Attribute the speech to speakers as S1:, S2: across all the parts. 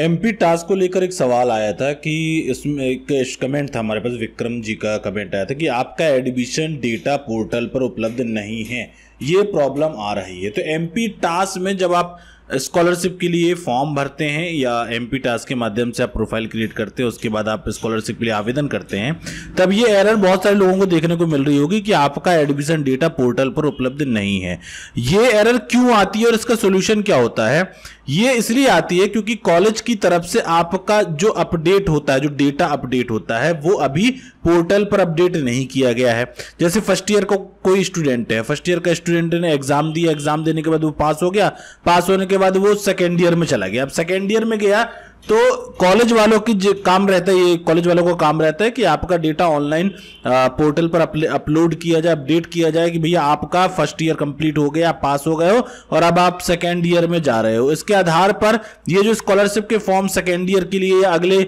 S1: MP task को लेकर एक सवाल आया था कि इसमें एक कमेंट था हमारे पास विक्रम जी का कमेंट आया था कि आपका एडमिशन डेटा पोर्टल पर उपलब्ध नहीं है ये प्रॉब्लम आ रही है तो एमपी टास्क में जब आप स्कॉलरशिप के लिए फॉर्म भरते हैं या एम पी टास्क के माध्यम से आप प्रोफाइल क्रिएट करते हैं उसके बाद आप स्कॉलरशिप के लिए आवेदन करते हैं तब ये एरर बहुत सारे लोगों को देखने को मिल रही होगी कि आपका एडमिशन डेटा पोर्टल पर उपलब्ध नहीं है ये एरर क्यों आती है और इसका सोल्यूशन क्या होता है ये इसलिए आती है क्योंकि कॉलेज की तरफ से आपका जो अपडेट होता है जो डेटा अपडेट होता है वो अभी पोर्टल पर अपडेट नहीं किया गया है जैसे फर्स्ट ईयर को कोई स्टूडेंट है फर्स्ट ईयर का स्टूडेंट ने एग्जाम दिया एग्जाम देने के बाद वो पास हो गया पास होने के बाद वो सेकेंड ईयर में चला गया अब सेकेंड ईयर में गया तो कॉलेज वालों की जो काम रहता है ये कॉलेज वालों का काम रहता है कि आपका डेटा ऑनलाइन पोर्टल पर अपलोड किया जाए अपडेट किया जाए कि भैया आपका फर्स्ट ईयर कंप्लीट हो गया आप पास हो गए हो और अब आप सेकेंड ईयर में जा रहे हो इसके आधार पर ये जो स्कॉलरशिप के फॉर्म सेकेंड ईयर के लिए या अगले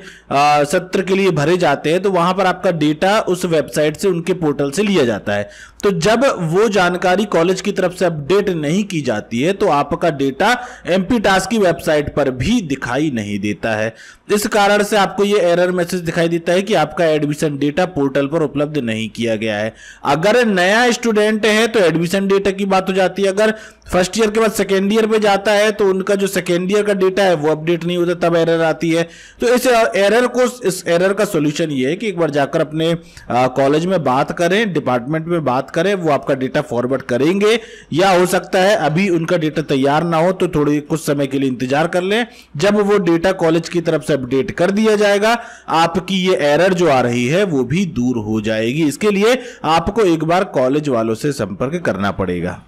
S1: सत्र के लिए भरे जाते हैं तो वहां पर आपका डेटा उस वेबसाइट से उनके पोर्टल से लिया जाता है तो जब वो जानकारी कॉलेज की तरफ से अपडेट नहीं की जाती है तो आपका डेटा एमपी टास्क की वेबसाइट पर भी दिखाई नहीं देता देता है इस कारण से आपको ये एरर मैसेज दिखाई देता है कि आपका एडमिशन डेटा पोर्टल पर उपलब्ध नहीं किया गया है अगर नया स्टूडेंट है तो एडमिशन डेटा की बात हो जाती है अगर फर्स्ट ईयर के बाद सेकेंड ईयर पे जाता है तो उनका जो सेकेंड ईयर का डेटा है वो अपडेट नहीं होता तब एरर आती है तो इस एरर को इस एरर का सोल्यूशन ये है कि एक बार जाकर अपने कॉलेज में बात करें डिपार्टमेंट में बात करें वो आपका डेटा फॉरवर्ड करेंगे या हो सकता है अभी उनका डेटा तैयार ना हो तो थोड़ी कुछ समय के लिए इंतजार कर लें जब वो डेटा कॉलेज की तरफ से अपडेट कर दिया जाएगा आपकी ये एरर जो आ रही है वो भी दूर हो जाएगी इसके लिए आपको एक बार कॉलेज वालों से संपर्क करना पड़ेगा